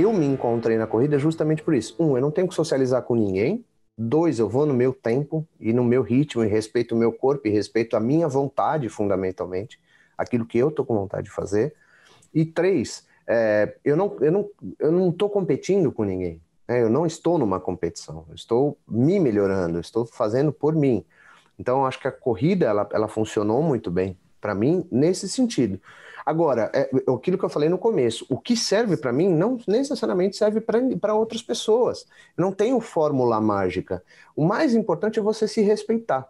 eu me encontrei na corrida justamente por isso. Um, eu não tenho que socializar com ninguém. Dois, eu vou no meu tempo e no meu ritmo e respeito o meu corpo e respeito a minha vontade, fundamentalmente, aquilo que eu tô com vontade de fazer. E três, é, eu não eu não eu não estou competindo com ninguém. Né? Eu não estou numa competição. Eu estou me melhorando. Estou fazendo por mim. Então, acho que a corrida ela, ela funcionou muito bem para mim nesse sentido. Agora, é, é aquilo que eu falei no começo, o que serve para mim não necessariamente serve para outras pessoas. não tenho fórmula mágica. O mais importante é você se respeitar.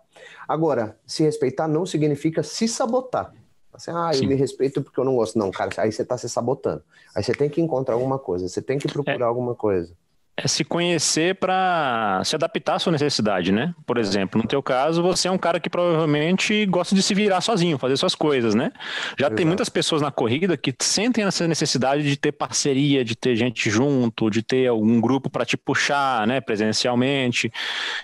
Agora, se respeitar não significa se sabotar. Assim, ah, Sim. eu me respeito porque eu não gosto. Não, cara, aí você está se sabotando. Aí você tem que encontrar alguma coisa, você tem que procurar é. alguma coisa é se conhecer para se adaptar à sua necessidade, né? Por exemplo, no teu caso, você é um cara que provavelmente gosta de se virar sozinho, fazer suas coisas, né? Já Exato. tem muitas pessoas na corrida que sentem essa necessidade de ter parceria, de ter gente junto, de ter algum grupo para te puxar, né, presencialmente.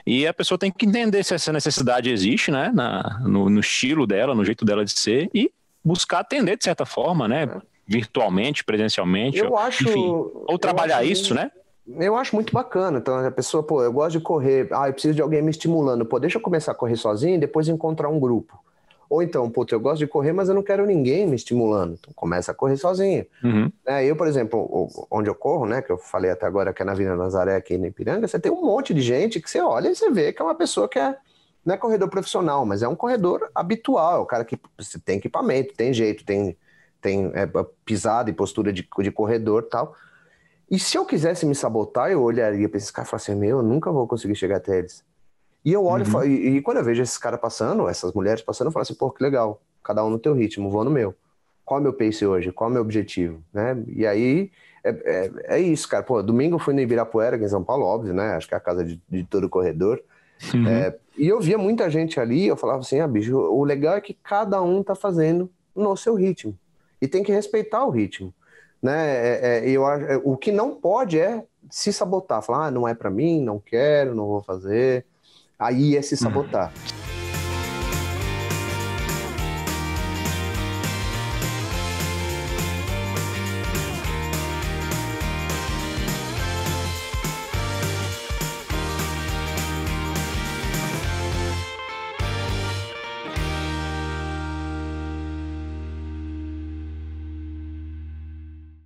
E a pessoa tem que entender se essa necessidade existe, né, na, no, no estilo dela, no jeito dela de ser e buscar atender de certa forma, né? É. Virtualmente, presencialmente, eu ou, acho, enfim, ou trabalhar acho... isso, né? Eu acho muito bacana. Então, a pessoa, pô, eu gosto de correr, ah, eu preciso de alguém me estimulando. Pô, deixa eu começar a correr sozinho e depois encontrar um grupo. Ou então, pô, eu gosto de correr, mas eu não quero ninguém me estimulando. Então, começa a correr sozinho. Uhum. É, eu, por exemplo, onde eu corro, né, que eu falei até agora que é na Vila Nazaré, aqui em Ipiranga, você tem um monte de gente que você olha e você vê que é uma pessoa que é, não é corredor profissional, mas é um corredor habitual, é o cara que tem equipamento, tem jeito, tem, tem é, pisada e postura de, de corredor tal. E se eu quisesse me sabotar, eu olharia para esses caras e falaria assim: meu, eu nunca vou conseguir chegar até eles. E eu olho uhum. e, e, quando eu vejo esses caras passando, essas mulheres passando, eu falo assim: pô, que legal, cada um no teu ritmo, vou no meu. Qual é o meu pace hoje? Qual é o meu objetivo? Né? E aí é, é, é isso, cara. Pô, domingo eu fui no Ibirapuera, aqui em São Paulo, óbvio, né? Acho que é a casa de, de todo corredor. Uhum. É, e eu via muita gente ali, eu falava assim: ah, bicho, o legal é que cada um tá fazendo no seu ritmo. E tem que respeitar o ritmo né? É, é eu, é, o que não pode é se sabotar, falar, ah, não é para mim, não quero, não vou fazer. Aí é se sabotar. Uhum.